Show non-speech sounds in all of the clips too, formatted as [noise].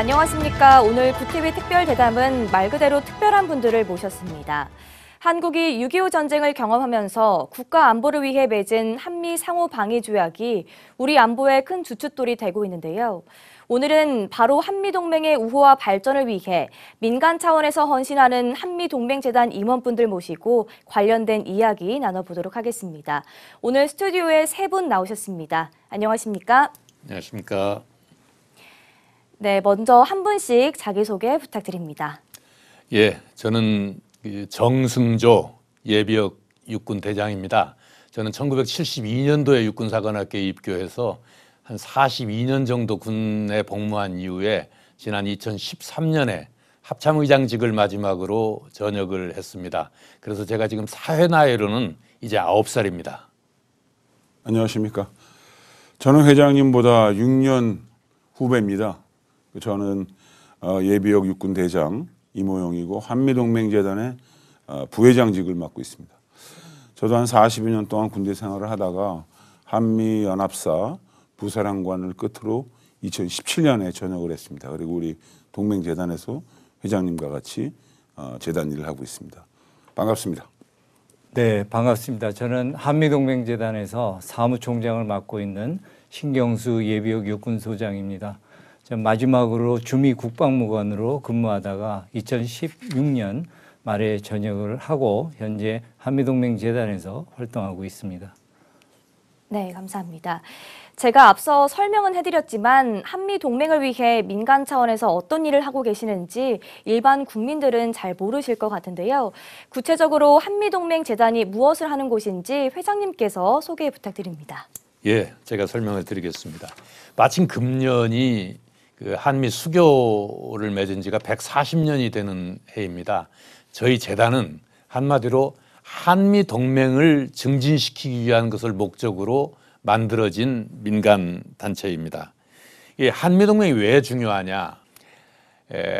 안녕하십니까. 오늘 구티비 특별 대담은 말 그대로 특별한 분들을 모셨습니다. 한국이 6.25 전쟁을 경험하면서 국가 안보를 위해 맺은 한미 상호 방위 조약이 우리 안보의 큰 주춧돌이 되고 있는데요. 오늘은 바로 한미동맹의 우호와 발전을 위해 민간 차원에서 헌신하는 한미동맹재단 임원분들 모시고 관련된 이야기 나눠보도록 하겠습니다. 오늘 스튜디오에 세 분 나오셨습니다. 안녕하십니까? 안녕하십니까? 네, 먼저 한 분씩 자기소개 부탁드립니다. 예, 저는 정승조 예비역 육군 대장입니다. 저는 1972년도에 육군사관학교에 입교해서 한 42년 정도 군에 복무한 이후에 지난 2013년에 합참의장직을 마지막으로 전역을 했습니다. 그래서 제가 지금 사회 나이로는 이제 9살입니다. 안녕하십니까. 저는 회장님보다 6년 후배입니다. 저는 어, 예비역 육군 대장 이모영이고 한미동맹재단의 어, 부회장직을 맡고 있습니다. 저도 한 42년 동안 군대 생활을 하다가 한미연합사 부사령관을 끝으로 2017년에 전역을 했습니다. 그리고 우리 동맹재단에서 회장님과 같이 어, 재단 일을 하고 있습니다. 반갑습니다. 네, 반갑습니다. 저는 한미동맹재단에서 사무총장을 맡고 있는 신경수 예비역 육군소장입니다. 마지막으로 주미 국방무관으로 근무하다가 2016년 말에 전역을 하고 현재 한미동맹 재단에서 활동하고 있습니다. 네, 감사합니다. 제가 앞서 설명은 해드렸지만 한미 동맹을 위해 민간 차원에서 어떤 일을 하고 계시는지 일반 국민들은 잘 모르실 것 같은데요. 구체적으로 한미 동맹 재단이 무엇을 하는 곳인지 회장님께서 소개 부탁드립니다. 예, 제가 설명을 드리겠습니다. 마침 금년이 그 한미 수교를 맺은 지가 140년이 되는 해입니다. 저희 재단은 한마디로 한미 동맹을 증진시키기 위한 것을 목적으로 만들어진 민간 단체입니다. 이 한미 동맹이 왜 중요하냐?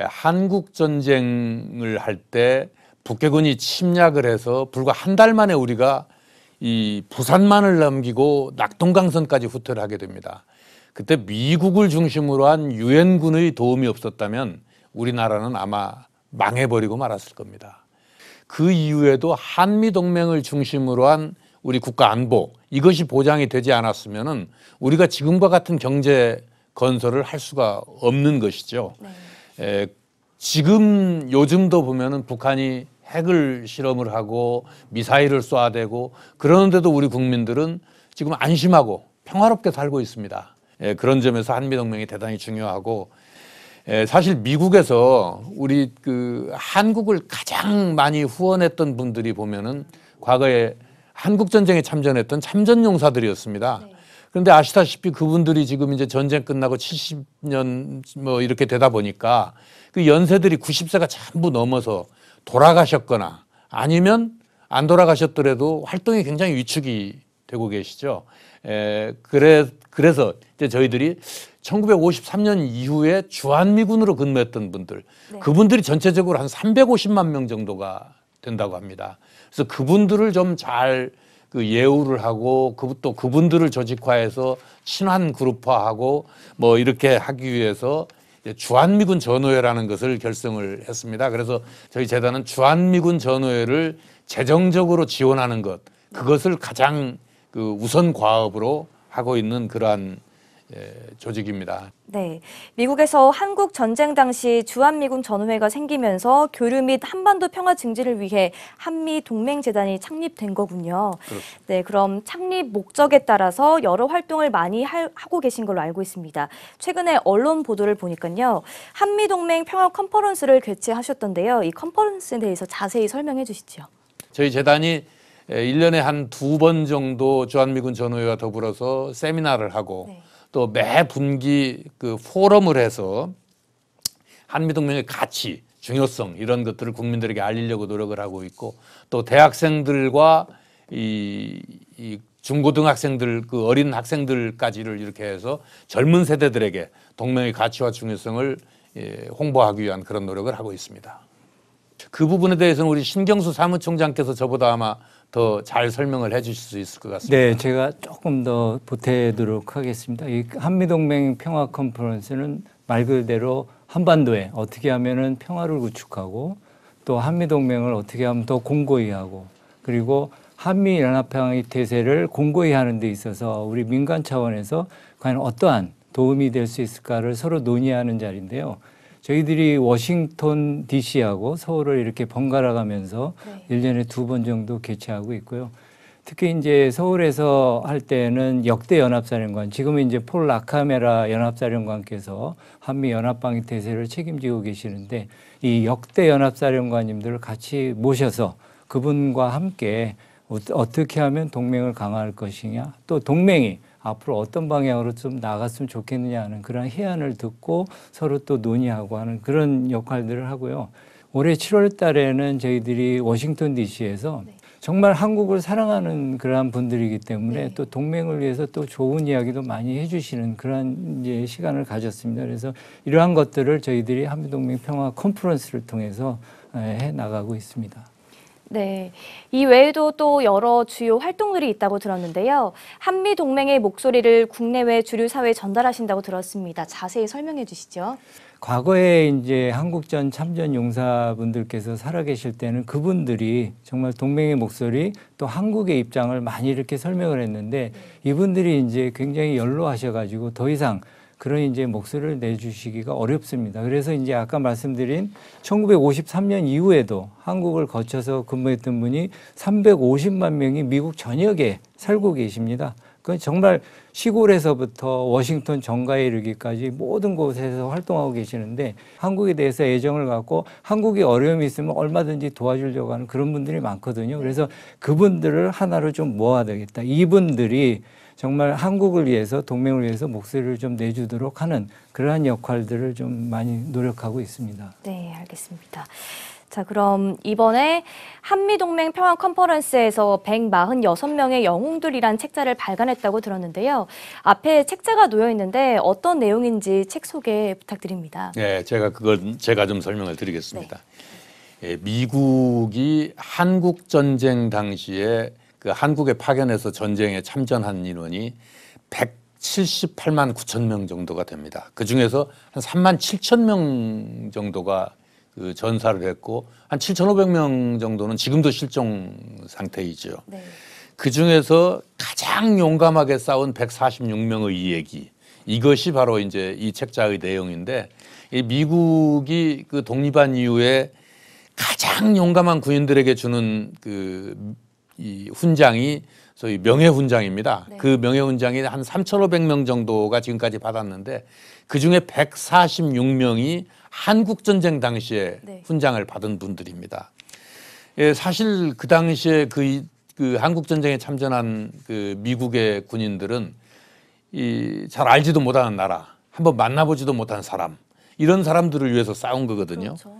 한국 전쟁을 할 때 북괴군이 침략을 해서 불과 한 달 만에 우리가 이 부산만을 넘기고 낙동강선까지 후퇴를 하게 됩니다. 그때 미국을 중심으로 한 유엔군의 도움이 없었다면 우리나라는 아마 망해버리고 말았을 겁니다. 그 이후에도 한미 동맹을 중심으로 한 우리 국가 안보 이것이 보장이 되지 않았으면 우리가 지금과 같은 경제 건설을 할 수가 없는 것이죠. 네. 에, 지금 요즘도 보면은 북한이 핵을 실험을 하고 미사일을 쏴대고 그러는데도 우리 국민들은 지금 안심하고 평화롭게 살고 있습니다. 예, 그런 점에서 한미동맹이 대단히 중요하고 예, 사실 미국에서 우리 그 한국을 가장 많이 후원했던 분들이 보면은 과거에 한국 전쟁에 참전했던 참전 용사들이었습니다. 네. 그런데 아시다시피 그분들이 지금 이제 전쟁 끝나고 70년 뭐 이렇게 되다 보니까 그 연세들이 90세가 전부 넘어서 돌아가셨거나 아니면 안 돌아가셨더라도 활동이 굉장히 위축이 되고 계시죠. 에, 그래, 그래서 이제 저희들이 1953년 이후에 주한미군으로 근무했던 분들 네. 그분들이 전체적으로 한 350만 명 정도가 된다고 합니다. 그래서 그분들을 좀잘그 예우를 하고 그또 그분들을 조직화해서 친한 그룹화하고 뭐 이렇게 하기 위해서 주한미군 전후회라는 것을 결성을 했습니다. 그래서 저희 재단은 주한미군 전후회를 재정적으로 지원하는 것 그것을 가장 그 우선 과업으로 하고 있는 그러한 예, 조직입니다. 네. 미국에서 한국 전쟁 당시 주한미군 전우회가 생기면서 교류 및 한반도 평화 증진을 위해 한미 동맹 재단이 창립된 거군요. 그렇죠. 네, 그럼 창립 목적에 따라서 여러 활동을 많이 하, 고 계신 걸로 알고 있습니다. 최근에 언론 보도를 보니까요. 한미 동맹 평화 컨퍼런스를 개최하셨던데요. 이 컨퍼런스에 대해서 자세히 설명해 주시죠. 저희 재단이 1년에 예, 한두 번 정도 주한미군 전우회와 더불어서 세미나를 하고 네. 또매 분기 그 포럼을 해서 한미동맹의 가치, 중요성 이런 것들을 국민들에게 알리려고 노력을 하고 있고 또 대학생들과 이, 이 중고등학생들 그 어린 학생들까지를 이렇게 해서 젊은 세대들에게 동맹의 가치와 중요성을 예, 홍보하기 위한 그런 노력을 하고 있습니다. 그 부분에 대해서는 우리 신경수 사무총장께서 저보다 아마 더 잘 설명을 해 주실 수 있을 것 같습니다. 네, 제가 조금 더 보태도록 하겠습니다. 이 한미동맹 평화 컨퍼런스는 말 그대로 한반도에 어떻게 하면은 평화를 구축하고 또 한미동맹을 어떻게 하면 더 공고히 하고 그리고 한미연합항의 태세를 공고히 하는 데 있어서 우리 민간 차원에서 과연 어떠한 도움이 될 수 있을까를 서로 논의하는 자리인데요. 저희들이 워싱턴 DC하고 서울을 이렇게 번갈아 가면서 네. 1년에 두 번 정도 개최하고 있고요. 특히 이제 서울에서 할 때는 역대 연합사령관, 지금은 이제 폴 라카메라 연합사령관께서 한미 연합방위 태세를 책임지고 계시는데 이 역대 연합사령관님들을 같이 모셔서 그분과 함께 어떻게 하면 동맹을 강화할 것이냐, 또 동맹이 앞으로 어떤 방향으로 좀 나갔으면 좋겠느냐 하는 그런 해안을 듣고 서로 또 논의하고 하는 그런 역할들을 하고요. 올해 7월 달에는 저희들이 워싱턴 DC에서 네. 정말 한국을 사랑하는 그러한 분들이기 때문에 네. 또 동맹을 위해서 또 좋은 이야기도 많이 해주시는 그런 이제 시간을 가졌습니다. 그래서 이러한 것들을 저희들이 한미동맹 평화 컨퍼런스를 통해서 해 나가고 있습니다. 네. 이 외에도 또 여러 주요 활동들이 있다고 들었는데요. 한미 동맹의 목소리를 국내외 주류 사회에 전달하신다고 들었습니다. 자세히 설명해 주시죠. 과거에 이제 한국전 참전 용사분들께서 살아계실 때는 그분들이 정말 동맹의 목소리 또 한국의 입장을 많이 이렇게 설명을 했는데 네. 이분들이 이제 굉장히 연로하셔가지고 더 이상 그런 이제 목소리를 내주시기가 어렵습니다. 그래서 이제 아까 말씀드린 1953년 이후에도 한국을 거쳐서 근무했던 분이 350만 명이 미국 전역에 살고 계십니다. 그건 정말 시골에서부터 워싱턴 정가에 이르기까지 모든 곳에서 활동하고 계시는데 한국에 대해서 애정을 갖고 한국이 어려움이 있으면 얼마든지 도와주려고 하는 그런 분들이 많거든요. 그래서 그분들을 하나로 좀 모아야 되겠다. 이분들이 정말 한국을 위해서 동맹을 위해서 목소리를 좀 내주도록 하는 그러한 역할들을 좀 많이 노력하고 있습니다. 네, 알겠습니다. 자, 그럼 이번에 한미동맹 평화 컨퍼런스에서 146명의 영웅들이란 책자를 발간했다고 들었는데요. 앞에 책자가 놓여 있는데 어떤 내용인지 책 소개 부탁드립니다. 네, 제가 그걸 제가 좀 설명을 드리겠습니다. 네. 예, 미국이 한국 전쟁 당시에 그 한국에 파견해서 전쟁에 참전한 인원이 178만 9천 명 정도가 됩니다. 그 중에서 한 3만 7천 명 정도가 그 전사를 했고 한 7,500명 정도는 지금도 실종 상태이죠. 네. 그 중에서 가장 용감하게 싸운 146명의 이야기 이것이 바로 이제 이 책자의 내용인데 이 미국이 그 독립한 이후에 가장 용감한 군인들에게 주는 그이 훈장이 소위 명예훈장입니다. 네. 그 명예훈장이 한 3,500명 정도가 지금까지 받았는데 그 중에 146명이 한국전쟁 당시에 네. 훈장을 받은 분들입니다. 예, 사실 그 당시에 그, 그 한국전쟁에 참전한 그 미국의 군인들은 이 잘 알지도 못하는 나라, 한번 만나보지도 못한 사람, 이런 사람들을 위해서 싸운 거거든요. 그렇죠.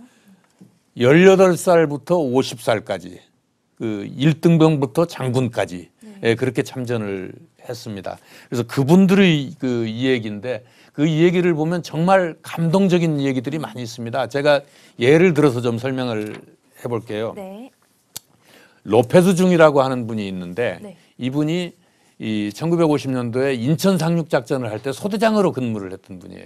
18살부터 50살까지 그 1등병부터 장군까지 네. 예, 그렇게 참전을 했습니다. 그래서 그분들의 그 이야기인데 그 이야기를 보면 정말 감동적인 이야기들이 많이 있습니다. 제가 예를 들어서 좀 설명을 해볼게요. 네. 로페즈 중이라고 하는 분이 있는데 네. 이분이 이 1950년도에 인천 상륙 작전을 할 때 소대장으로 근무를 했던 분이에요.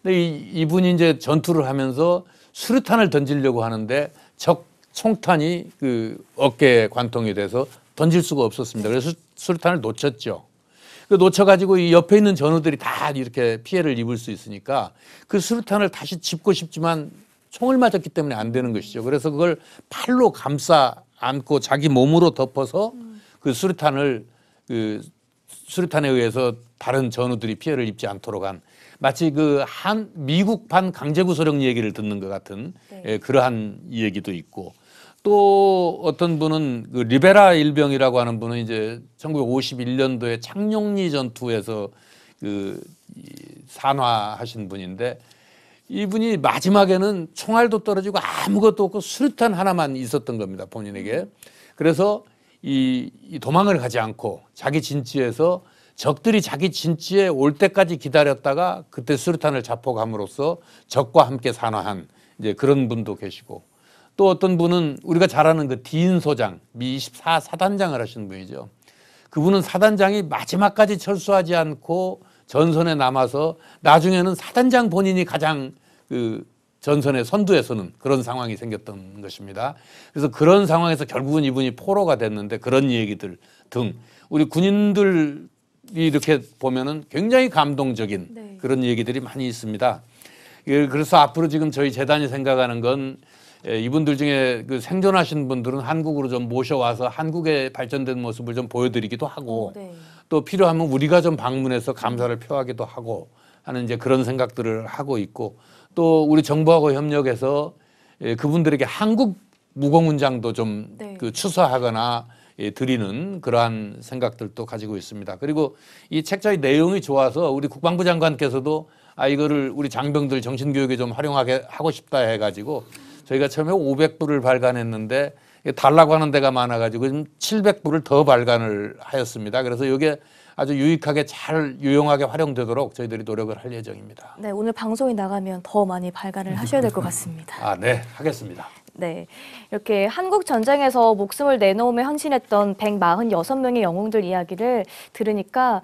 근데 이, 이분이 이제 전투를 하면서 수류탄을 던지려고 하는데 적 총탄이 그 어깨에 관통이 돼서 던질 수가 없었습니다. 그래서 수류탄을 놓쳤죠. 그 놓쳐가지고 이 옆에 있는 전우들이 다 이렇게 피해를 입을 수 있으니까 그 수류탄을 다시 짚고 싶지만 총을 맞았기 때문에 안 되는 것이죠. 그래서 그걸 팔로 감싸 안고 자기 몸으로 덮어서 그 수류탄을 그 수류탄에 의해서 다른 전우들이 피해를 입지 않도록 한 마치 그 한 미국판 강제구소령 얘기를 듣는 것 같은 네. 예, 그러한 얘기도 있고 또 어떤 분은 그 리베라 일병이라고 하는 분은 이제 1951년도에 창룡리 전투에서 그 산화하신 분인데 이분이 마지막에는 총알도 떨어지고 아무것도 없고 수류탄 하나만 있었던 겁니다 본인에게 그래서 이, 도망을 가지 않고 자기 진지에서 적들이 자기 진지에 올 때까지 기다렸다가 그때 수류탄을 자폭함으로써 적과 함께 산화한 이제 그런 분도 계시고 또 어떤 분은 우리가 잘 아는 그 딘 소장, 미 24 사단장을 하신 분이죠. 그분은 사단장이 마지막까지 철수하지 않고 전선에 남아서 나중에는 사단장 본인이 가장 그 전선의 선두에 서는 그런 상황이 생겼던 것입니다. 그래서 그런 상황에서 결국은 이분이 포로가 됐는데 그런 얘기들 등 우리 군인들이 이렇게 보면은 굉장히 감동적인 네. 그런 얘기들이 많이 있습니다. 예, 그래서 앞으로 지금 저희 재단이 생각하는 건 예, 이분들 중에 그 생존하신 분들은 한국으로 좀 모셔와서 한국의 발전된 모습을 좀 보여드리기도 하고 어, 네. 또 필요하면 우리가 좀 방문해서 감사를 표하기도 하고 하는 이제 그런 생각들을 하고 있고 또 우리 정부하고 협력해서 예, 그분들에게 한국 무공훈장도 좀그 네. 그 추서하거나 예, 드리는 그러한 생각들도 가지고 있습니다. 그리고 이 책자의 내용이 좋아서 우리 국방부 장관께서도 아 이거를 우리 장병들 정신교육에 좀 활용하게 하고 싶다 해가지고 저희가 처음에 500불을 발간했는데 달라고 하는 데가 많아가지고 지금 700불을 더 발간을 하였습니다. 그래서 이게 아주 유익하게 잘 유용하게 활용되도록 저희들이 노력을 할 예정입니다. 네, 오늘 방송이 나가면 더 많이 발간을 하셔야 될 것 같습니다. 아, 네, 하겠습니다. 네. 이렇게 한국 전쟁에서 목숨을 내놓으며 헌신했던 146명의 영웅들 이야기를 들으니까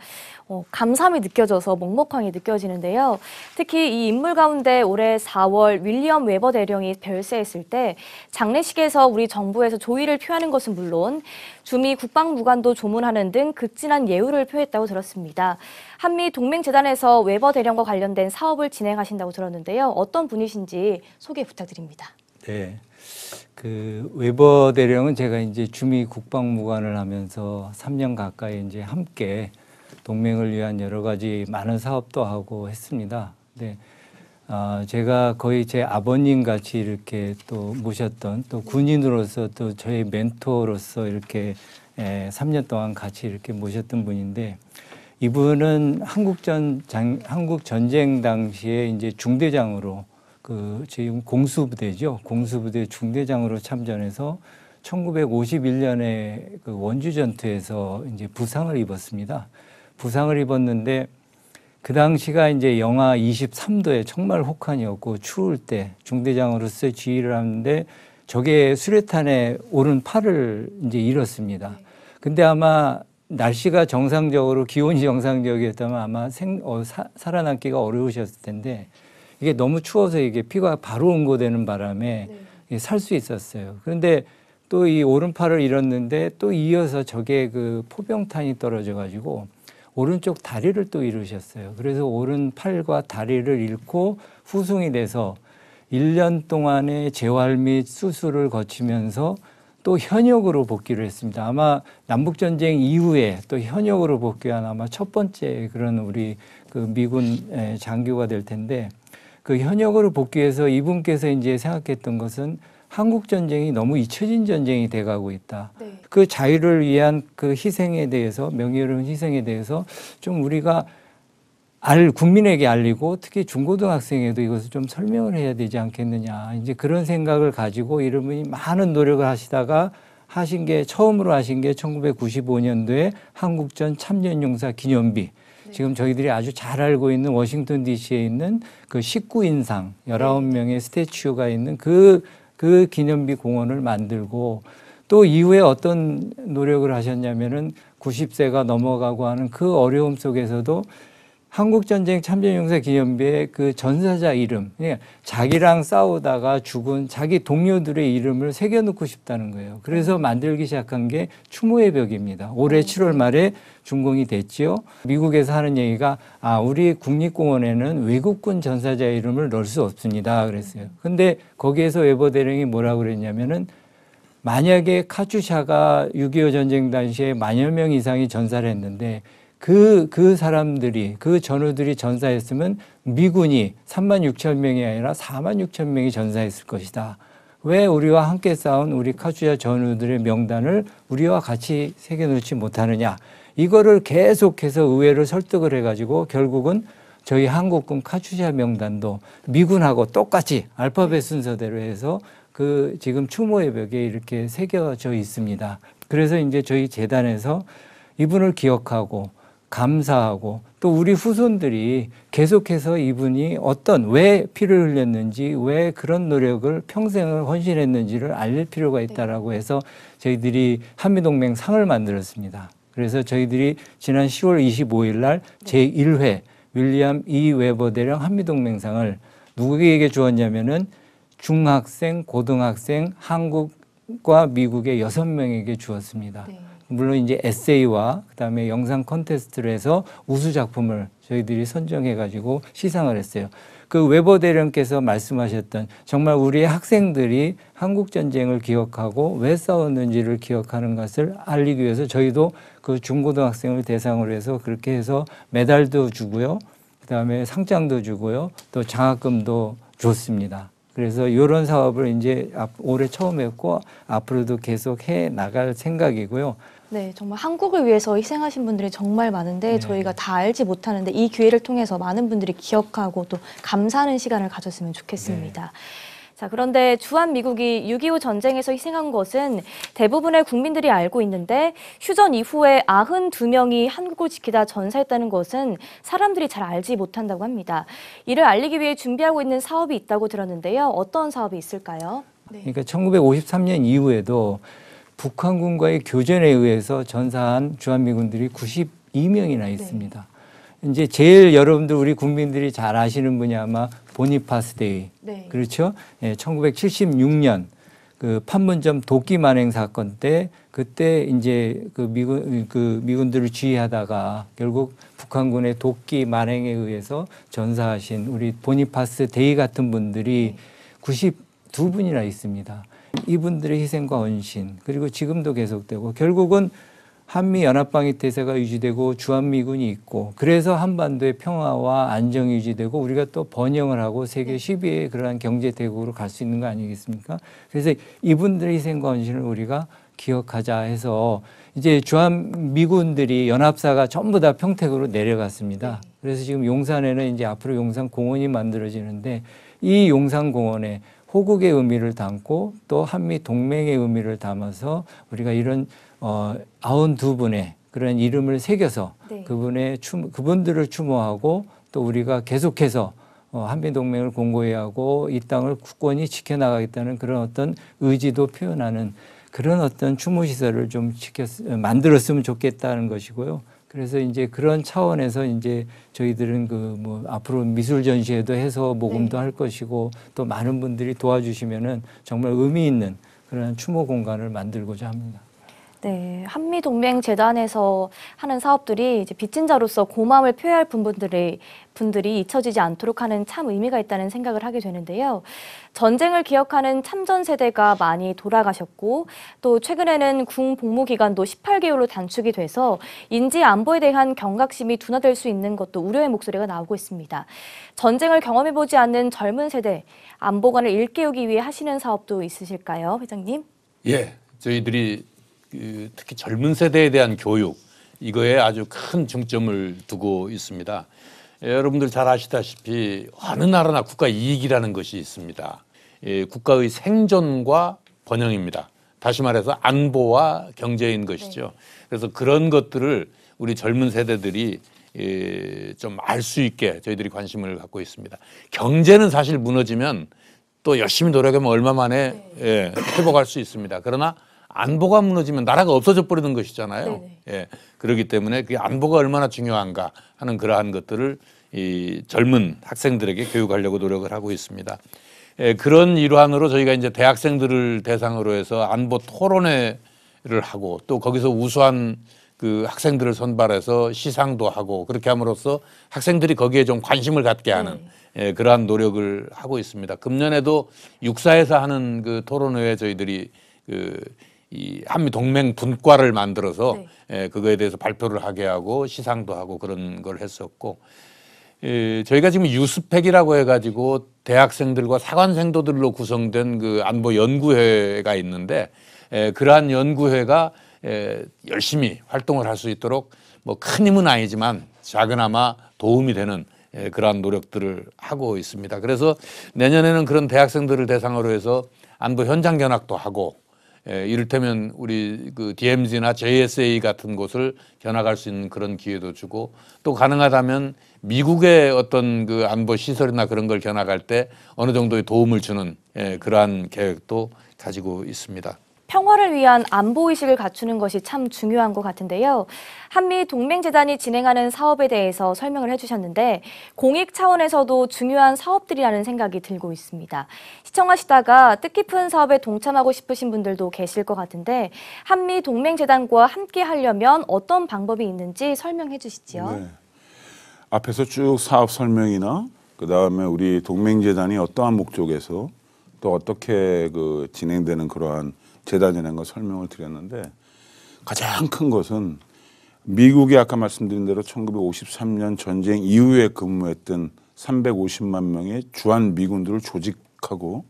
어, 감사함이 느껴져서 먹먹함이 느껴지는데요. 특히 이 인물 가운데 올해 4월 윌리엄 웨버 대령이 별세했을 때 장례식에서 우리 정부에서 조의를 표하는 것은 물론 주미 국방부관도 조문하는 등 극진한 예우를 표했다고 들었습니다. 한미 동맹재단에서 웨버 대령과 관련된 사업을 진행하신다고 들었는데요. 어떤 분이신지 소개 부탁드립니다. 네. 그 웨버 대령은 제가 이제 주미 국방무관을 하면서 3년 가까이 이제 함께 동맹을 위한 여러 가지 많은 사업도 하고 했습니다. 네. 아, 제가 거의 제 아버님 같이 이렇게 또 모셨던 또 군인으로서 또 저의 멘토로서 이렇게 에, 예, 3년 동안 같이 이렇게 모셨던 분인데 이분은 한국전 장, 한국 전쟁 당시에 이제 중대장으로 그 지금 공수부대죠. 공수부대 중대장으로 참전해서 1951년에 그 원주 전투에서 이제 부상을 입었습니다. 부상을 입었는데 그 당시가 이제 영하 23도에 정말 혹한이었고 추울 때 중대장으로서 지휘를 하는데 저게 수레탄에 오른 팔을 이제 잃었습니다. 근데 아마 날씨가 정상적으로 기온이 정상적이었다면 아마 생, 어, 사, 살아남기가 어려우셨을 텐데 이게 너무 추워서 이게 피가 바로 응고되는 바람에 네. 살수 있었어요. 그런데 또 이 오른팔을 잃었는데 또 이어서 저게 그 포병탄이 떨어져 가지고 오른쪽 다리를 또 잃으셨어요. 그래서 오른팔과 다리를 잃고 후승이 돼서 1년 동안의 재활 및 수술을 거치면서 또 현역으로 복귀를 했습니다. 아마 남북전쟁 이후에 또 현역으로 복귀한 아마 첫 번째 그런 우리 그 미군 장교가 될 텐데 그 현역으로 복귀해서 이분께서 이제 생각했던 것은 한국 전쟁이 너무 잊혀진 전쟁이 돼가고 있다. 네. 그 자유를 위한 그 희생에 대해서 명예로운 희생에 대해서 좀 우리가 알 국민에게 알리고 특히 중고등학생에도 이것을 좀 설명을 해야 되지 않겠느냐 이제 그런 생각을 가지고 이분이 많은 노력을 하시다가 하신 게 처음으로 하신 게 1995년도에 한국전 참전용사 기념비 지금 저희들이 아주 잘 알고 있는 워싱턴 DC에 있는 그 19인상 19명의 스태츄가 있는 그그 그 기념비 공원을 만들고 또 이후에 어떤 노력을 하셨냐면은 90세가 넘어가고 하는 그 어려움 속에서도 한국전쟁 참전용사 기념비에그 전사자 이름, 그 자기랑 싸우다가 죽은 자기 동료들의 이름을 새겨놓고 싶다는 거예요. 그래서 음. 만들기 시작한 게 추모의 벽입니다. 올해 7월 음. 말에 준공이 됐지요. 미국에서 하는 얘기가 아, 우리 국립공원에는 외국군 전사자 이름을 넣을 수 없습니다. 그랬어요. 음. 근데 거기에서 외버 대령이 뭐라고 그랬냐면은 만약에 카츄샤가 6.25 전쟁 당시에 만여 명 이상이 전사를 했는데 그, 그 사람들이, 그 전우들이 전사했으면 미군이 3만 6천 명이 아니라 4만 6천 명이 전사했을 것이다. 왜 우리와 함께 싸운 우리 카주야 전우들의 명단을 우리와 같이 새겨놓지 못하느냐. 이거를 계속해서 의회를 설득을 해가지고 결국은 저희 한국군 카주야 명단도 미군하고 똑같이 알파벳 순서대로 해서 그 지금 추모의 벽에 이렇게 새겨져 있습니다. 그래서 이제 저희 재단에서 이분을 기억하고 감사하고 또 우리 후손들이 계속해서 이분이 어떤 왜 피를 흘렸는지 왜 그런 노력을 평생을 헌신했는지를 알릴 필요가 네. 있다라고 해서 저희들이 한미동맹 상을 만들었습니다. 그래서 저희들이 지난 10월 25일 날 제1회 윌리엄 이 웨버 대령 한미동맹상을 누구에게 주었냐면은 중학생, 고등학생, 한국과 미국의 여섯 명에게 주었습니다. 네. 물론 이제 에세이와 그다음에 영상 컨테스트를 해서 우수 작품을 저희들이 선정해 가지고 시상을 했어요. 그 웨버 대령께서 말씀하셨던 정말 우리의 학생들이 한국 전쟁을 기억하고 왜 싸웠는지를 기억하는 것을 알리기 위해서 저희도 그 중고등학생을 대상으로 해서 그렇게 해서 메달도 주고요. 그다음에 상장도 주고요. 또 장학금도 줬습니다. 그래서 이런 사업을 이제 올해 처음 했고 앞으로도 계속 해 나갈 생각이고요. 네, 정말 한국을 위해서 희생하신 분들이 정말 많은데 네. 저희가 다 알지 못하는데 이 기회를 통해서 많은 분들이 기억하고 또 감사하는 시간을 가졌으면 좋겠습니다. 네. 자, 그런데 주한 미국이 6.25 전쟁에서 희생한 것은 대부분의 국민들이 알고 있는데 휴전 이후에 92명이 한국을 지키다 전사했다는 것은 사람들이 잘 알지 못한다고 합니다. 이를 알리기 위해 준비하고 있는 사업이 있다고 들었는데요. 어떤 사업이 있을까요? 네. 그러니까 1953년 이후에도 북한군과의 교전에 의해서 전사한 주한미군들이 92명이나 있습니다. 네. 이제 제일 여러분들 우리 국민들이 잘 아시는 분이 아마 보니파스데이 네. 그렇죠? 예, 1976년 그 판문점 도끼 만행 사건 때 그때 이제 그 미군 그 미군들을 지휘하다가 결국 북한군의 도끼 만행에 의해서 전사하신 우리 보니파스 데이 같은 분들이 92분이나 있습니다. 이분들의 희생과 헌신 그리고 지금도 계속되고 결국은 한미 연합방위 태세가 유지되고 주한미군이 있고 그래서 한반도의 평화와 안정이 유지되고 우리가 또 번영을 하고 세계 10위의 그러한 경제 대국으로 갈 수 있는 거 아니겠습니까? 그래서 이분들의 희생과 헌신을 우리가 기억하자 해서 이제 주한 미군들이 연합사가 전부 다 평택으로 내려갔습니다. 네. 그래서 지금 용산에는 이제 앞으로 용산 공원이 만들어지는데 이 용산 공원에 호국의 의미를 담고 또 한미 동맹의 의미를 담아서 우리가 이런 어, 아흔 두분의 그런 이름을 새겨서 네. 그분의 추, 그분들을 추모하고 또 우리가 계속해서 어, 한미 동맹을 공고히 하고 이 땅을 굳건히 지켜나가겠다는 그런 어떤 의지도 표현하는 그런 어떤 추모 시설을 좀 지켰, 만들었으면 좋겠다는 것이고요. 그래서 이제 그런 차원에서 이제 저희들은 그 뭐 앞으로 미술 전시회도 해서 모금도 네. 할 것이고 또 많은 분들이 도와주시면은 정말 의미 있는 그런 추모 공간을 만들고자 합니다. 네, 한미동맹재단에서 하는 사업들이 이제 빚진 자로서 고마움을 표현할 분들이, 분들이 잊혀지지 않도록 하는 참 의미가 있다는 생각을 하게 되는데요. 전쟁을 기억하는 참전 세대가 많이 돌아가셨고 또 최근에는 군 복무 기간도 18개월로 단축이 돼서 인지 안보에 대한 경각심이 둔화될 수 있는 것도 우려의 목소리가 나오고 있습니다. 전쟁을 경험해보지 않는 젊은 세대, 안보관을 일깨우기 위해 하시는 사업도 있으실까요, 회장님? 예, 저희들이 그 특히 젊은 세대에 대한 교육 이거에 아주 큰 중점을 두고 있습니다. 여러분들 잘 아시다시피 어느 나라나 국가 이익이라는 것이 있습니다. 예, 국가의 생존과 번영입니다. 다시 말해서 안보와 경제인 네. 것이죠. 그래서 그런 것들을 우리 젊은 세대들이 예, 좀알 수 있게 저희들이 관심을 갖고 있습니다. 경제는 사실 무너지면 또 열심히 노력하면 얼마 만에 네. 예, 회복할 수 있습니다. 그러나 안보가 무너지면 나라가 없어져 버리는 것이잖아요. 네네. 예. 그렇기 때문에 그 안보가 얼마나 중요한가 하는 그러한 것들을 이 젊은 학생들에게 교육하려고 노력을 하고 있습니다. 예, 그런 일환으로 저희가 이제 대학생들을 대상으로 해서 안보 토론회를 하고 또 거기서 우수한 그 학생들을 선발해서 시상도 하고 그렇게 함으로써 학생들이 거기에 좀 관심을 갖게 하는 네. 예, 그러한 노력을 하고 있습니다. 금년에도 육사에서 하는 그 토론회에 저희들이 그이 한미 동맹 분과를 만들어서 네. 에, 예, 그거에 대해서 발표를 하게 하고 시상도 하고 그런 걸 했었고 에, 예, 저희가 지금 유스펙이라고 해가지고 대학생들과 사관생도들로 구성된 그 안보 연구회가 있는데 에, 예, 그러한 연구회가 에, 열심히 활동을 할 수 있도록 뭐 큰 힘은 아니지만 작은아마 도움이 되는 에, 그러한 노력들을 하고 있습니다. 그래서 내년에는 그런 대학생들을 대상으로 해서 안보 현장 견학도 하고 에, 예, 이를테면 우리 그 DMZ나 JSA 같은 곳을 견학할 수 있는 그런 기회도 주고 또 가능하다면 미국의 어떤 그 안보 시설이나 그런 걸 견학할 때 어느 정도의 도움을 주는 에, 예, 그러한 계획도 가지고 있습니다. 평화를 위한 안보의식을 갖추는 것이 참 중요한 것 같은데요. 한미 동맹재단이 진행하는 사업에 대해서 설명을 해주셨는데 공익 차원에서도 중요한 사업들이라는 생각이 들고 있습니다. 시청하시다가 뜻깊은 사업에 동참하고 싶으신 분들도 계실 것 같은데 한미 동맹재단과 함께 하려면 어떤 방법이 있는지 설명해 주시지요. 네. 앞에서 쭉 사업 설명이나 그 다음에 우리 동맹재단이 어떠한 목적에서 또 어떻게 그 진행되는 그러한 재단이라는 걸 설명을 드렸는데 가장 큰 것은 미국이 아까 말씀드린 대로 1953년 전쟁 이후에 근무했던 350만 명의 주한 미군들을 조직하고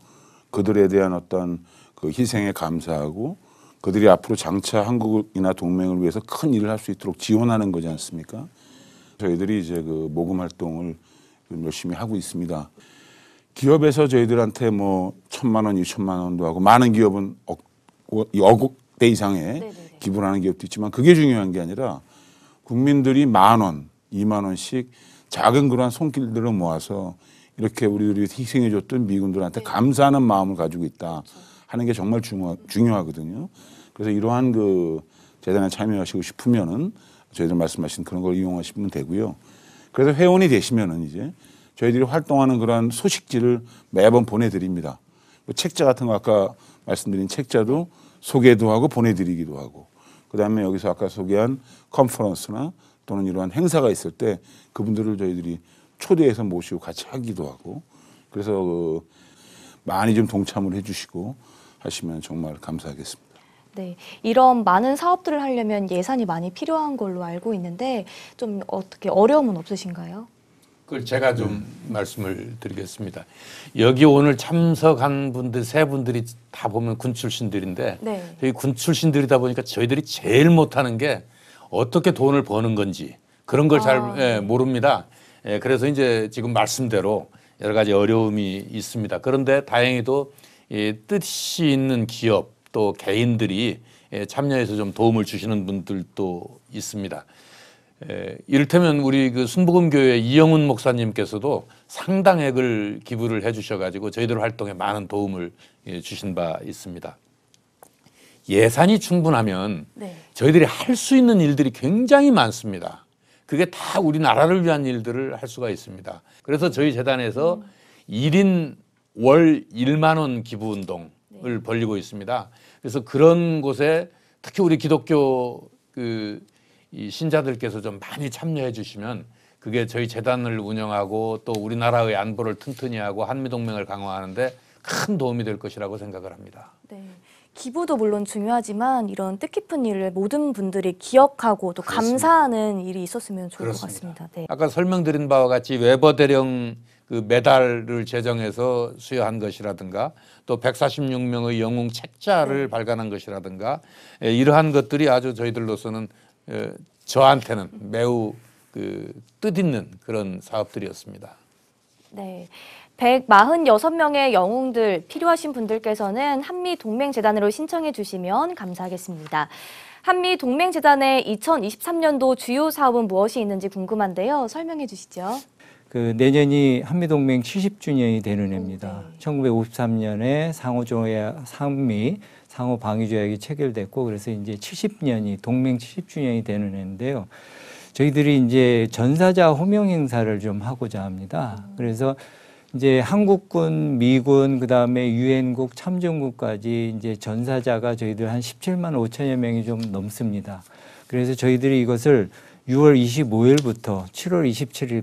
그들에 대한 어떤 그 희생에 감사하고 그들이 앞으로 장차 한국이나 동맹을 위해서 큰 일을 할 수 있도록 지원하는 거지 않습니까? 저희들이 이제 그 모금 활동을 열심히 하고 있습니다. 기업에서 저희들한테 뭐 천만 원, 이천만 원도 하고 많은 기업은 억 여억 어, 대 이상의 네네 기부를 하는 기업도 있지만 그게 중요한 게 아니라 국민들이 만 원, 이만 원씩 작은 그러한 손길들을 모아서 이렇게 우리들이 희생해 줬던 미군들한테 네. 감사하는 마음을 가지고 있다 그렇죠. 하는 게 정말 중요, 중요하거든요. 그래서 이러한 그 재단에 참여하시고 싶으면은 저희들 말씀하신 그런 걸 이용하시면 되고요. 그래서 회원이 되시면은 이제 저희들이 활동하는 그러한 소식지를 매번 보내드립니다. 뭐 책자 같은 거 아까 말씀드린 책자도 소개도 하고 보내드리기도 하고 그 다음에 여기서 아까 소개한 컨퍼런스나 또는 이러한 행사가 있을 때 그분들을 저희들이 초대해서 모시고 같이 하기도 하고 그래서 그 많이 좀 동참을 해주시고 하시면 정말 감사하겠습니다. 네, 이런 많은 사업들을 하려면 예산이 많이 필요한 걸로 알고 있는데 좀 어떻게 어려움은 없으신가요? 그걸 제가 좀 말씀을 드리겠습니다. 여기 오늘 참석한 분들 세 분들이 다 보면 군 출신들인데 네. 저군 출신들이다 보니까 저희들이 제일 못하는 게 어떻게 돈을 버는 건지 그런 걸잘 아. 예, 모릅니다. 예, 그래서 이제 지금 말씀대로 여러 가지 어려움이 있습니다. 그런데 다행히도 예, 뜻이 있는 기업 또 개인들이 예, 참여해서 좀 도움을 주시는 분들도 있습니다. 에, 예, 이를테면 우리 그 순복음교회 이영훈 목사님께서도 상당액을 기부를 해주셔가지고 저희들 활동에 많은 도움을 예, 주신 바 있습니다. 예산이 충분하면 네. 저희들이 할 수 있는 일들이 굉장히 많습니다. 그게 다 우리나라를 위한 일들을 할 수가 있습니다. 그래서 저희 재단에서 음. 1인 월 1만 원 기부 운동을 네. 벌리고 있습니다. 그래서 그런 곳에 특히 우리 기독교 그이 신자들께서 좀 많이 참여해 주시면 그게 저희 재단을 운영하고 또 우리나라의 안보를 튼튼히 하고 한미동맹을 강화하는데 큰 도움이 될 것이라고 생각을 합니다. 네. 기부도 물론 중요하지만 이런 뜻깊은 일을 모든 분들이 기억하고 또 그렇습니다. 감사하는 일이 있었으면 좋을 그렇습니다. 것 같습니다. 네. 아까 설명드린 바와 같이 외버 대령 그 메달을 제정해서 수여한 것이라든가 또 146명의 영웅 책자를 네. 발간한 것이라든가 예, 이러한 것들이 아주 저희들로서는 어, 저한테는 매우 그 뜻있는 그런 사업들이었습니다. 네. 146명의 영웅들 필요하신 분들께서는 한미 동맹재단으로 신청해 주시면 감사하겠습니다. 한미 동맹재단의 2023년도 주요 사업은 무엇이 있는지 궁금한데요. 설명해 주시죠. 그 내년이 한미동맹 70주년이 되는 해입니다. 네. 1953년에 상호조약 상미 상호 방위 조약이 체결됐고 그래서 이제 70년이 동맹 70주년이 되는 해인데요. 저희들이 이제 전사자 호명 행사를 좀 하고자 합니다. 음. 그래서 이제 한국군, 미군, 그 다음에 유엔국, 참전국까지 이제 전사자가 저희들 한 17만 5천여 명이 좀 넘습니다. 그래서 저희들이 이것을 6월 25일부터 7월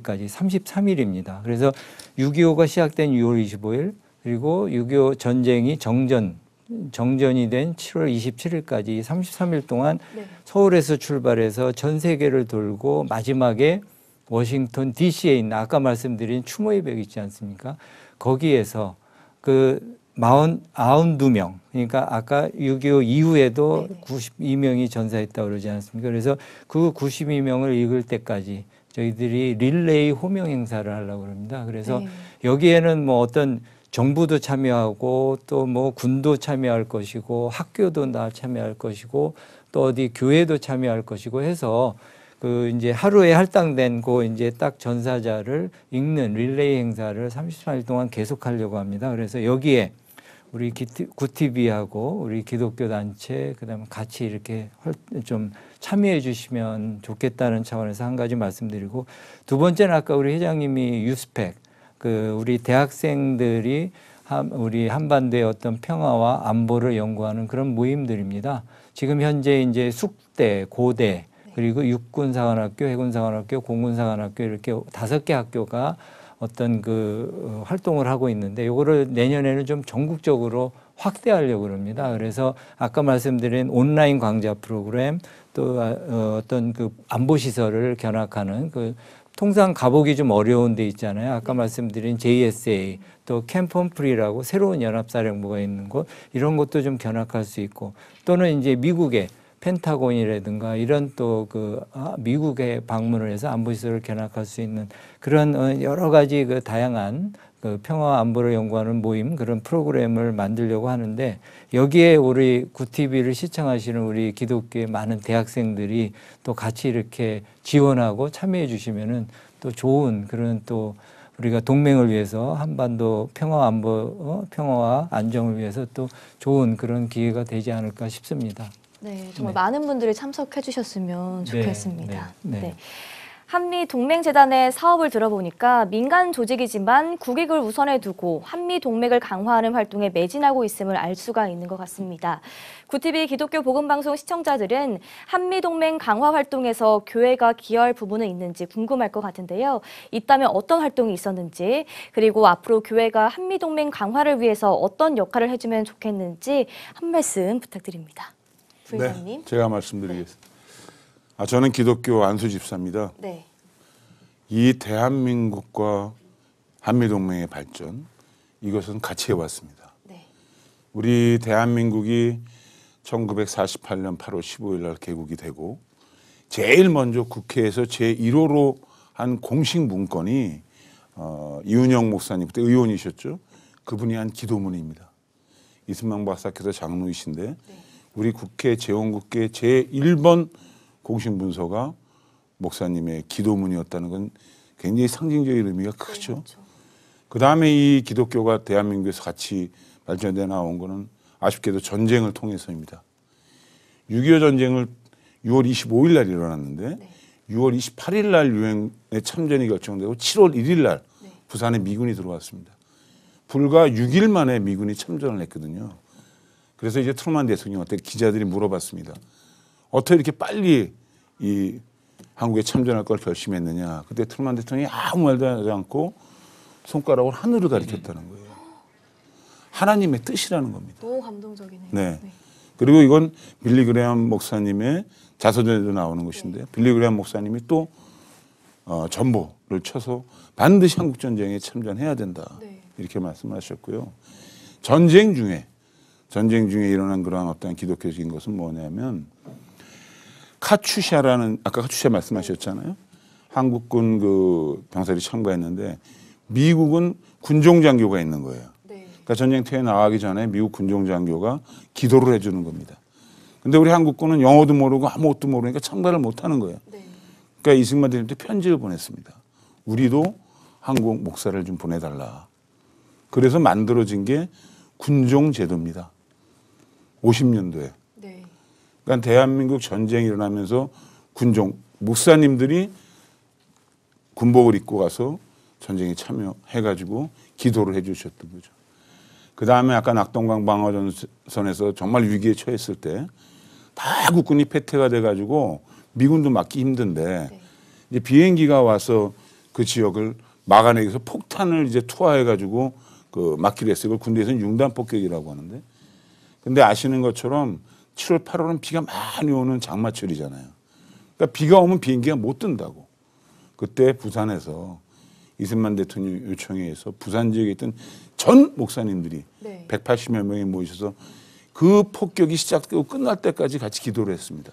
27일까지 33일입니다. 그래서 6.25가 시작된 6월 25일 그리고 6.25 전쟁이 정전 정전이 된 7월 27일까지 33일 동안 네. 서울에서 출발해서 전 세계를 돌고 마지막에 워싱턴 DC에 있는 아까 말씀드린 추모의벽 있지 않습니까? 거기에서 그 42명. 그러니까 아까 6.25 이후에도 네네. 92명이 전사했다 그러지 않습니까? 그래서 그 92명을 읽을 때까지 저희들이 릴레이 호명 행사를 하려고 합니다. 그래서 네. 여기에는 뭐 어떤 정부도 참여하고 또 뭐 군도 참여할 것이고 학교도 다 참여할 것이고 또 어디 교회도 참여할 것이고 해서 그 이제 하루에 할당된 고그 이제 딱 전사자를 읽는 릴레이 행사를 30일 동안 계속하려고 합니다. 그래서 여기에 우리 구티비하고 우리 기독교 단체 그다음에 같이 이렇게 좀 참여해 주시면 좋겠다는 차원에서 한 가지 말씀드리고 두 번째는 아까 우리 회장님이 유스펙 그 우리 대학생들이 우리 한반도의 어떤 평화와 안보를 연구하는 그런 모임들입니다. 지금 현재 이제 숙대, 고대 네. 그리고 육군사관학교, 해군사관학교, 공군사관학교 이렇게 다섯 개 학교가 어떤 그 어, 활동을 하고 있는데 이거를 내년에는 좀 전국적으로 확대하려고 합니다. 그래서 아까 말씀드린 온라인 강좌 프로그램 또 아, 어, 어떤 그 안보 시설을 견학하는 그 통상 가보기 좀 어려운 데 있잖아요. 아까 말씀드린 JSA 또 캠펌프리라고 새로운 연합사령부가 있는 곳 이런 것도 좀 견학할 수 있고 또는 이제 미국에 펜타곤이라든가 이런 또그 아, 미국에 방문을 해서 안보시설을 견학할 수 있는 그런 어, 여러 가지 그 다양한 그 평화 안보를 연구하는 모임 그런 프로그램을 만들려고 하는데 여기에 우리 구티비를 시청하시는 우리 기독교의 많은 대학생들이 또 같이 이렇게 지원하고 참여해 주시면은 또 좋은 그런 또 우리가 동맹을 위해서 한반도 평화 안보 어, 평화와 안정을 위해서 또 좋은 그런 기회가 되지 않을까 싶습니다. 네, 정말 네. 많은 분들이 참석해 주셨으면 네, 좋겠습니다. 네, 네. 네. 한미 동맹재단의 사업을 들어보니까 민간 조직이지만 국익을 우선에 두고 한미 동맹을 강화하는 활동에 매진하고 있음을 알 수가 있는 것 같습니다. 구티비 기독교 복음방송 시청자들은 한미 동맹 강화 활동에서 교회가 기여할 부분은 있는지 궁금할 것 같은데요. 있다면 어떤 활동이 있었는지 그리고 앞으로 교회가 한미 동맹 강화를 위해서 어떤 역할을 해주면 좋겠는지 한 말씀 부탁드립니다. 네, 부회장님. 네, 제가 말씀드리겠습니다. 네. 아, 저는 기독교 안수 집사입니다. 네. 이 대한민국과 한미 동맹의 발전 이것은 같이 해왔습니다. 네. 우리 대한민국이 1948년 8월 15일 날 개국이 되고 제일 먼저 국회에서 제 1호로 한 공식 문건이 어, 이은영 목사님 그때 의원이셨죠. 그분이 한 기도문입니다. 이승만 박사께서 장로이신데 네. 우리 국회 재원국회 제1번 공식 문서가 목사님의 기도문이었다는 건 굉장히 상징적인 의미가 크죠. 네, 그렇죠. 그 다음에 이 기독교가 대한민국에서 같이 발전돼 나온 거는 아쉽게도 전쟁을 통해서입니다. 6.25 전쟁을 6월 25일 날 일어났는데 네. 6월 28일 날 유엔에 참전이 결정되고 7월 1일 날 네. 부산에 미군이 들어왔습니다. 불과 6일 만에 미군이 참전을 했거든요. 그래서 이제 트루만 대통령한테 기자들이 물어봤습니다. 어떻게 이렇게 빨리 이 한국에 참전할 걸 결심했느냐. 그때 트루만 대통령이 아무 말도 하지 않고 손가락으로 하늘을 가리켰다는 거예요. 하나님의 뜻이라는 겁니다. 너무 감동적이네요. 네. 네. 그리고 이건 빌리 그레암 목사님의 자서전에도 나오는 것인데 네. 빌리 그레암 목사님이 또 어, 전보를 쳐서 반드시 한국 전쟁에 참전해야 된다. 네. 이렇게 말씀하셨고요. 전쟁 중에 전쟁 중에 일어난 그러한 어떤 기독교적인 것은 뭐냐면 카츄샤라는 아까 카츄샤 말씀하셨잖아요. 한국군 그 병사들이 참가했는데 미국은 군종장교가 있는 거예요. 네. 그러니까 전쟁터에 나가기 전에 미국 군종장교가 기도를 해주는 겁니다. 근데 우리 한국군은 영어도 모르고 아무것도 모르니까 참가를 못하는 거예요. 네. 그러니까 이승만 대통령 편지를 보냈습니다. 우리도 한국 목사를 좀 보내달라. 그래서 만들어진 게 군종 제도입니다. 50년도에. 네. 그러니까 대한민국 전쟁이 일어나면서 군종 목사님들이 군복을 입고 가서 전쟁에 참여해가지고 기도를 해주셨던 거죠. 그 다음에 아까 낙동강 방어전선에서 정말 위기에 처했을 때 다 국군이 폐퇴가 돼가지고 미군도 막기 힘든데 네. 이제 비행기가 와서 그 지역을 막아내기 위해서 폭탄을 이제 투하해가지고 그 막기로 했어요. 걸 군대에서는 융단 폭격이라고 하는데 근데 아시는 것처럼 7월, 8월은 비가 많이 오는 장마철이잖아요. 그러니까 비가 오면 비행기가 못 뜬다고. 그때 부산에서 이승만 대통령 요청에 의해서 부산 지역에 있던 전 목사님들이 네. 180여 명이 모이셔서 그 폭격이 시작되고 끝날 때까지 같이 기도를 했습니다.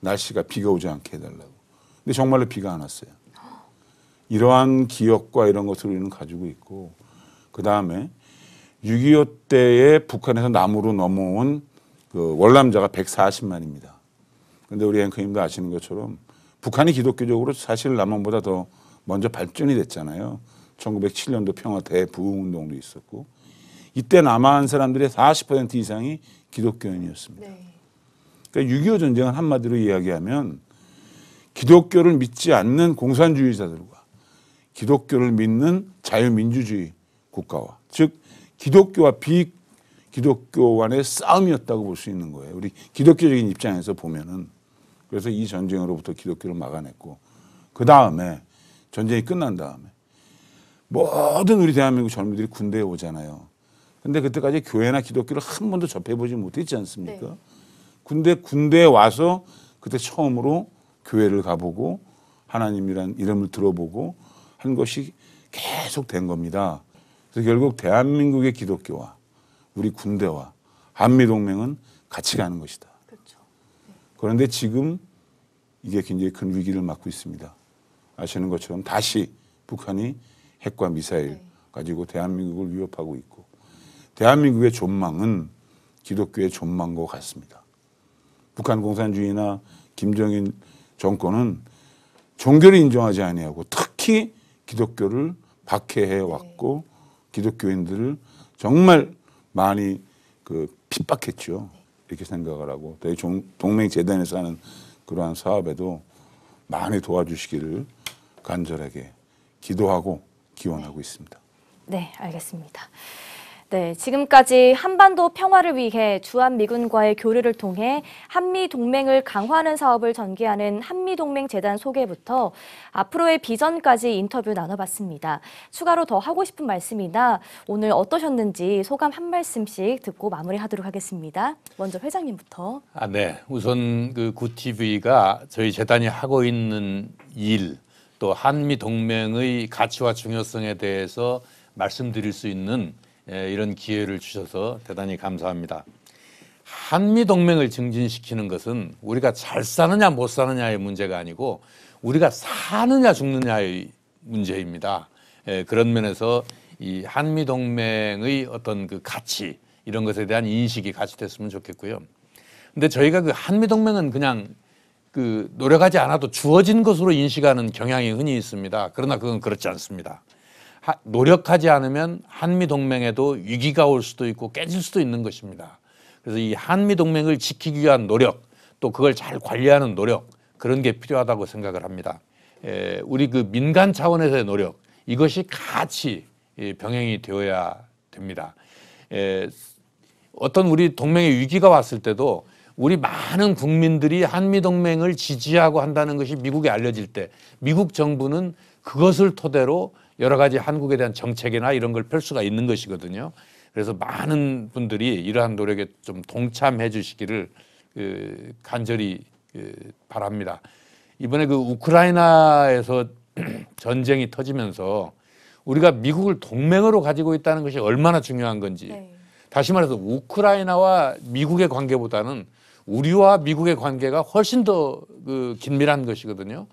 날씨가 비가 오지 않게 해달라고. 근데 정말로 비가 안 왔어요. 이러한 기억과 이런 것을 우리는 가지고 있고 그 다음에 6.25 때에 북한에서 남으로 넘어온 그 월남자가 140만입니다. 근데 우리 앵커님도 아시는 것처럼 북한이 기독교적으로 사실 남한보다 더 먼저 발전이 됐잖아요. 1907년도 평화 대부흥운동도 있었고 이때 남한 사람들의 40% 이상이 기독교인이었습니다. 네. 그러니까 6.25 전쟁은 한마디로 이야기하면 기독교를 믿지 않는 공산주의자들과 기독교를 믿는 자유민주주의 국가와 즉 기독교와 비기독교 간의 싸움이었다고 볼 수 있는 거예요. 우리 기독교적인 입장에서 보면은 그래서 이 전쟁으로부터 기독교를 막아냈고 그 다음에 전쟁이 끝난 다음에 모든 우리 대한민국 젊은이들이 군대에 오잖아요. 근데 그때까지 교회나 기독교를 한 번도 접해보지 못했지 않습니까? 네. 군대 군대에 와서 그때 처음으로 교회를 가보고 하나님이란 이름을 들어보고 한 것이 계속 된 겁니다. 그래서 결국 대한민국의 기독교와 우리 군대와 한미동맹은 같이 가는 것이다. 그렇죠. 네. 그런데 지금 이게 굉장히 큰 위기를 맞고 있습니다. 아시는 것처럼 다시 북한이 핵과 미사일 네. 가지고 대한민국을 위협하고 있고 대한민국의 존망은 기독교의 존망과 같습니다. 북한 공산주의나 김정인 정권은 종교를 인정하지 아니하고 특히 기독교를 박해해 왔고 네. 기독교인들을 정말 많이 그 핍박했죠. 이렇게 생각을 하고 저희 동맹 재단에서 하는 그러한 사업에도 많이 도와주시기를 간절하게 기도하고 기원하고 있습니다. 네, 알겠습니다. 네, 지금까지 한반도 평화를 위해 주한미군과의 교류를 통해 한미동맹을 강화하는 사업을 전개하는 한미동맹재단 소개부터 앞으로의 비전까지 인터뷰 나눠봤습니다. 추가로 더 하고 싶은 말씀이나 오늘 어떠셨는지 소감 한 말씀씩 듣고 마무리하도록 하겠습니다. 먼저 회장님부터. 아, 네. 우선 그 구TV가 저희 재단이 하고 있는 일, 또 한미동맹의 가치와 중요성에 대해서 말씀드릴 수 있는 예, 이런 기회를 주셔서 대단히 감사합니다. 한미 동맹을 증진시키는 것은 우리가 잘 사느냐 못 사느냐의 문제가 아니고 우리가 사느냐 죽느냐의 문제입니다. 예, 그런 면에서 이 한미 동맹의 어떤 그 가치 이런 것에 대한 인식이 같이 됐으면 좋겠고요. 근데 저희가 그 한미 동맹은 그냥 그 노력하지 않아도 주어진 것으로 인식하는 경향이 흔히 있습니다. 그러나 그건 그렇지 않습니다. 노력하지 않으면 한미동맹에도 위기가 올 수도 있고 깨질 수도 있는 것입니다. 그래서 이 한미동맹을 지키기 위한 노력 또 그걸 잘 관리하는 노력 그런 게 필요하다고 생각을 합니다. 에, 우리 그 민간 차원에서의 노력 이것이 같이 병행이 되어야 됩니다. 에, 어떤 우리 동맹의 위기가 왔을 때도 우리 많은 국민들이 한미동맹을 지지하고 한다는 것이 미국에 알려질 때 미국 정부는 그것을 토대로 여러 가지 한국에 대한 정책이나 이런 걸 펼 수가 있는 것이거든요. 그래서 많은 분들이 이러한 노력에 좀 동참해 주시기를 그 간절히 그 바랍니다. 이번에 그 우크라이나에서 [clears throat] 전쟁이 터지면서 우리가 미국을 동맹으로 가지고 있다는 것이 얼마나 중요한 건지 네. 다시 말해서 우크라이나와 미국의 관계보다는 우리와 미국의 관계가 훨씬 더그 긴밀한 것이거든요.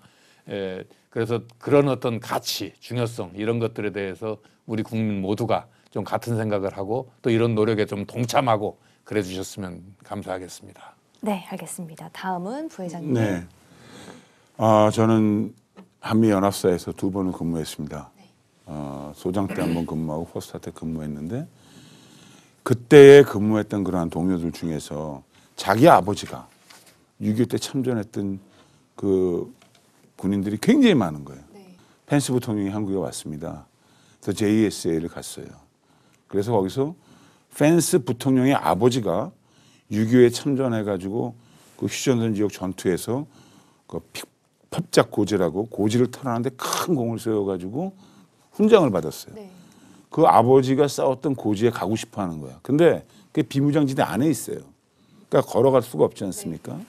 에, 예. 그래서 그런 어떤 가치, 중요성 이런 것들에 대해서 우리 국민 모두가 좀 같은 생각을 하고 또 이런 노력에 좀 동참하고 그래 주셨으면 감사하겠습니다. 네, 알겠습니다. 다음은 부회장님. 네. 아, 어, 저는 한미 연합사에서 두 번을 근무했습니다. 네. 어, 소장 때한번 근무하고 포스타 때 근무했는데 그때에 근무했던 그러한 동료들 중에서 자기 아버지가 6.25때 참전했던 그 군인들이 굉장히 많은 거예요. 네. 펜스 부통령이 한국에 왔습니다. 그래서 JSA를 갔어요. 그래서 거기서 펜스 부통령의 아버지가 6.25에 참전해가지고 그 휴전선 지역 전투에서 그 펍작 고지라고 고지를 털어는데 놨큰 공을 세워가지고 훈장을 받았어요. 네. 그 아버지가 싸웠던 고지에 가고 싶어 하는 거야. 근데 그게 비무장지대 안에 있어요. 그러니까 걸어갈 수가 없지 않습니까? 네.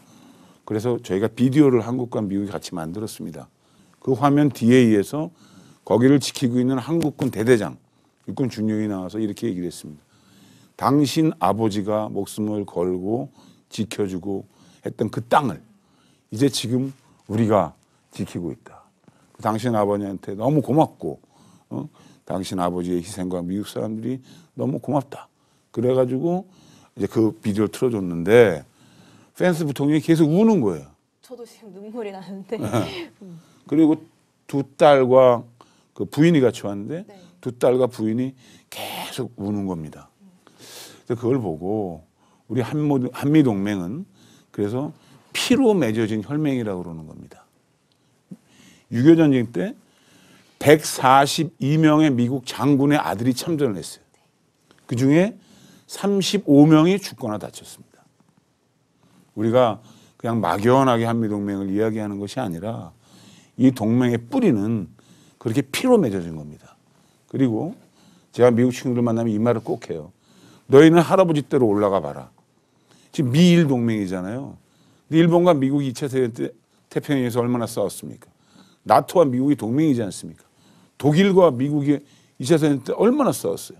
그래서 저희가 비디오를 한국과 미국이 같이 만들었습니다. 그 화면 뒤에 의해서 거기를 지키고 있는 한국군 대대장 육군 중령이 나와서 이렇게 얘기를 했습니다. 당신 아버지가 목숨을 걸고 지켜주고 했던 그 땅을 이제 지금 우리가 지키고 있다. 그 당신 아버지한테 너무 고맙고 어? 당신 아버지의 희생과 미국 사람들이 너무 고맙다. 그래가지고 이제 그 비디오를 틀어줬는데 펜스 부통령이 계속 우는 거예요. 저도 지금 눈물이 나는데. 네. [laughs] 음. 그리고 두 딸과 그 부인이 같이 왔는데 네. 두 딸과 부인이 계속 우는 겁니다. 그래서 그걸 보고 우리 한모, 한미동맹은 그래서 피로 맺어진 혈맹이라고 그러는 겁니다. 유교전쟁 때 142명의 미국 장군의 아들이 참전을 했어요. 그 중에 35명이 죽거나 다쳤습니다. 우리가 그냥 막연하게 한미동맹을 이야기하는 것이 아니라 이 동맹의 뿌리는 그렇게 피로 맺어진 겁니다. 그리고 제가 미국 친구들 만나면 이 말을 꼭 해요. 너희는 할아버지 때로 올라가 봐라. 지금 미일 동맹이잖아요. 근데 일본과 미국이 2차 세 태평양에서 얼마나 싸웠습니까? 나토와 미국이 동맹이지 않습니까? 독일과 미국이 2차 세계 때 얼마나 싸웠어요?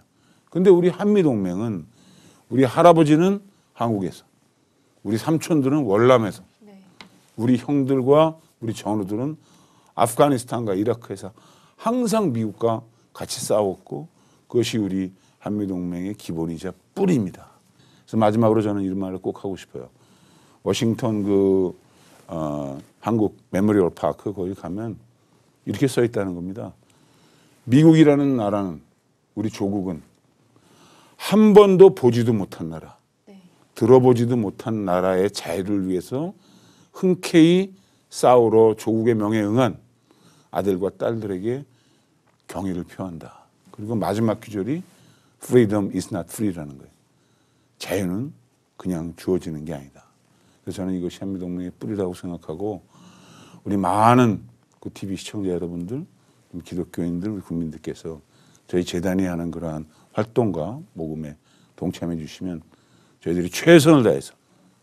근데 우리 한미 동맹은 우리 할아버지는 한국에서 우리 삼촌들은 월남에서 네. 우리 형들과 우리 전우들은 아프가니스탄과 이라크에서 항상 미국과 같이 싸웠고 그것이 우리 한미동맹의 기본이자 뿌리입니다. 그래서 마지막으로 저는 이런 말을 꼭 하고 싶어요. 워싱턴 그 어, 한국 메모리얼 파크 거기 가면 이렇게 써 있다는 겁니다. 미국이라는 나라는 우리 조국은 한 번도 보지도 못한 나라. 들어보지도 못한 나라의 자유를 위해서 흔쾌히 싸우러 조국의 명에 응한 아들과 딸들에게 경의를 표한다. 그리고 마지막 구절이 freedom is not free라는 거예요. 자유는 그냥 주어지는 게 아니다. 그래서 저는 이것이 한미동맹의 뿌리라고 생각하고 우리 많은 그 TV 시청자 여러분들, 기독교인들, 우리 국민들께서 저희 재단이 하는 그러한 활동과 모금에 동참해 주시면 저희들이 최선을 다해서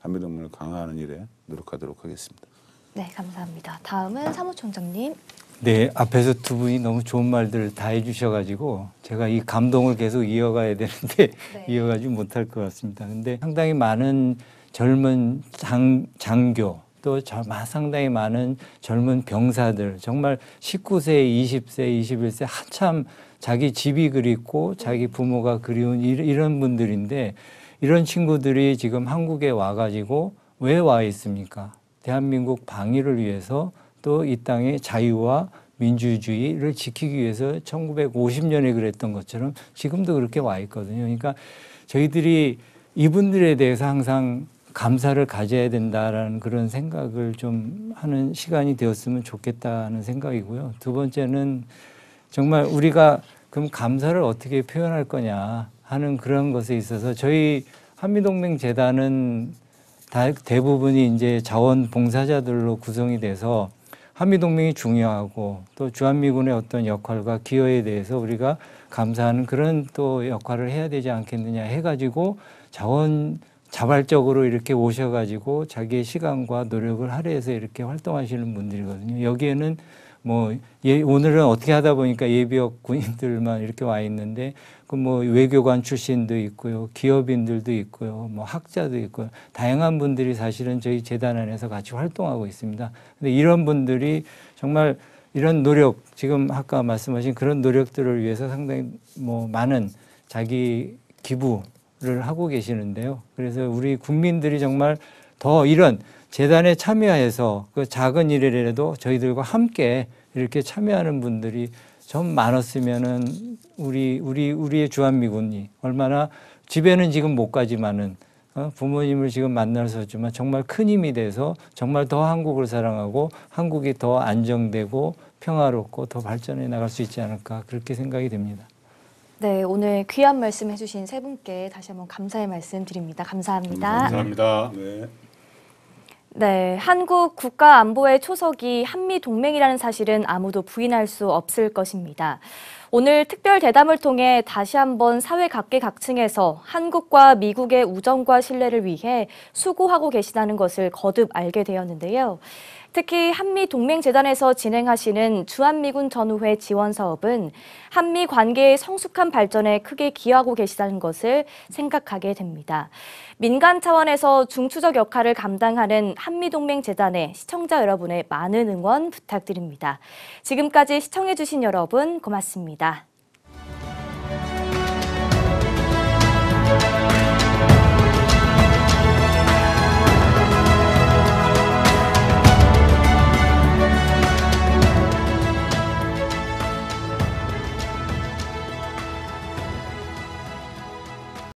한미동맹을 강화하는 일에 노력하도록 하겠습니다. 네, 감사합니다. 다음은 사무총장님. 네, 앞에서 두 분이 너무 좋은 말들 다 해주셔가지고 제가 이 감동을 계속 이어가야 되는데 네. [laughs] 이어가지 못할 것 같습니다. 근데 상당히 많은 젊은 장, 장교 또 상당히 많은 젊은 병사들 정말 19세, 20세, 21세 한참 자기 집이 그립고 자기 부모가 그리운 이런 분들인데 이런 친구들이 지금 한국에 와가지고 왜 와 있습니까? 대한민국 방위를 위해서 또 이 땅의 자유와 민주주의를 지키기 위해서 1950년에 그랬던 것처럼 지금도 그렇게 와 있거든요. 그러니까 저희들이 이분들에 대해서 항상 감사를 가져야 된다라는 그런 생각을 좀 하는 시간이 되었으면 좋겠다는 생각이고요. 두 번째는 정말 우리가 그럼 감사를 어떻게 표현할 거냐. 하는 그런 것에 있어서 저희 한미동맹 재단은 다 대부분이 이제 자원봉사자들로 구성이 돼서 한미동맹이 중요하고 또 주한미군의 어떤 역할과 기여에 대해서 우리가 감사하는 그런 또 역할을 해야 되지 않겠느냐 해가지고 자원 자발적으로 이렇게 오셔가지고 자기의 시간과 노력을 할애해서 이렇게 활동하시는 분들이거든요. 여기에는 뭐 예, 오늘은 어떻게 하다 보니까 예비역 군인들만 이렇게 와 있는데 그뭐 외교관 출신도 있고요, 기업인들도 있고요, 뭐 학자도 있고요, 다양한 분들이 사실은 저희 재단 안에서 같이 활동하고 있습니다. 근데 이런 분들이 정말 이런 노력, 지금 아까 말씀하신 그런 노력들을 위해서 상당히 뭐 많은 자기 기부를 하고 계시는데요. 그래서 우리 국민들이 정말 더 이런 재단에 참여해서 그 작은 일이라도 저희들과 함께 이렇게 참여하는 분들이 좀 많았으면은 우리 우리 우리의 주한미군이 얼마나 집에는 지금 못 가지만은 어? 부모님을 지금 만나서지만 정말 큰 힘이 돼서 정말 더 한국을 사랑하고 한국이 더 안정되고 평화롭고 더 발전해 나갈 수 있지 않을까 그렇게 생각이 됩니다. 네, 오늘 귀한 말씀 해주신 세 분께 다시 한번 감사의 말씀 드립니다. 감사합니다. 네, 감사합니다. 네. 네, 한국 국가 안보의 초석이 한미 동맹이라는 사실은 아무도 부인할 수 없을 것입니다. 오늘 특별 대담을 통해 다시 한번 사회 각계각층에서 한국과 미국의 우정과 신뢰를 위해 수고하고 계시다는 것을 거듭 알게 되었는데요. 특히 한미 동맹재단에서 진행하시는 주한미군 전후회 지원 사업은 한미 관계의 성숙한 발전에 크게 기여하고 계시다는 것을 생각하게 됩니다. 민간 차원에서 중추적 역할을 감당하는 한미동맹재단에 시청자 여러분의 많은 응원 부탁드립니다. 지금까지 시청해주신 여러분 고맙습니다.